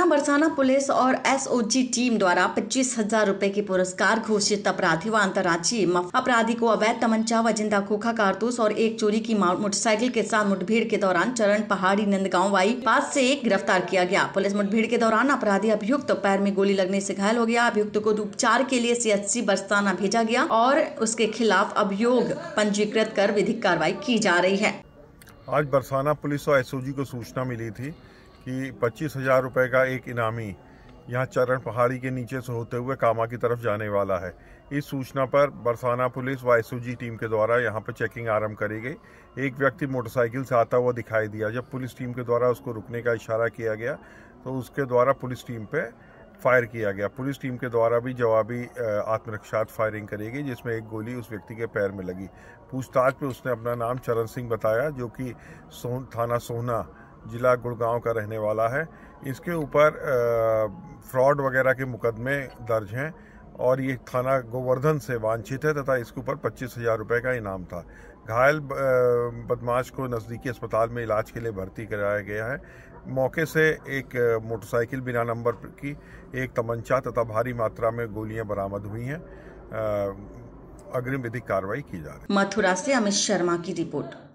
थाना बरसाना पुलिस और SOG team द्वारा पच्चीस हजार रूपए के पुरस्कार घोषित अपराधी व अंतर्राज्यीय अपराधी को अवैध तमंचा व जिंदा खोखा कारतूस और एक चोरी की मोटरसाइकिल के साथ मुठभेड़ के दौरान चरण पहाड़ी नंदगांव वाई पास से एक गिरफ्तार किया गया पुलिस मुठभेड़ के दौरान अपराधी अभियुक्त तो पैर में गोली लगने से घायल हो गया अभियुक्त को उपचार के लिए सी बरसाना भेजा गया और उसके खिलाफ अभियोग पंजीकृत कर विधिक कार्रवाई की जा रही है आज बरसाना पुलिस और एसओजी को सूचना मिली थी कि पच्चीस हज़ार रुपये का एक इनामी यहाँ चरण पहाड़ी के नीचे से होते हुए कामा की तरफ जाने वाला है इस सूचना पर बरसाना पुलिस व एसओजी टीम के द्वारा यहाँ पर चेकिंग आरंभ करी गई एक व्यक्ति मोटरसाइकिल से आता हुआ दिखाई दिया जब पुलिस टीम के द्वारा उसको रुकने का इशारा किया गया तो उसके द्वारा पुलिस टीम पर फायर किया गया पुलिस टीम के द्वारा भी जवाबी आत्मरक्षात फायरिंग करी गई जिसमें एक गोली उस व्यक्ति के पैर में लगी पूछताछ में उसने अपना नाम चरण सिंह बताया जो कि सोन थाना सोहना ज़िला गुड़गांव का रहने वाला है इसके ऊपर फ्रॉड वगैरह के मुकदमे दर्ज हैं और ये थाना गोवर्धन से वांछित है तथा इसके ऊपर पच्चीस हज़ार रुपये का इनाम था घायल बदमाश को नज़दीकी अस्पताल में इलाज के लिए भर्ती कराया गया है मौके से एक मोटरसाइकिल बिना नंबर की एक तमंचा तथा भारी मात्रा में गोलियां बरामद हुई हैं अग्रिम विधिक कार्रवाई की जा रही मथुरा से अमित शर्मा की रिपोर्ट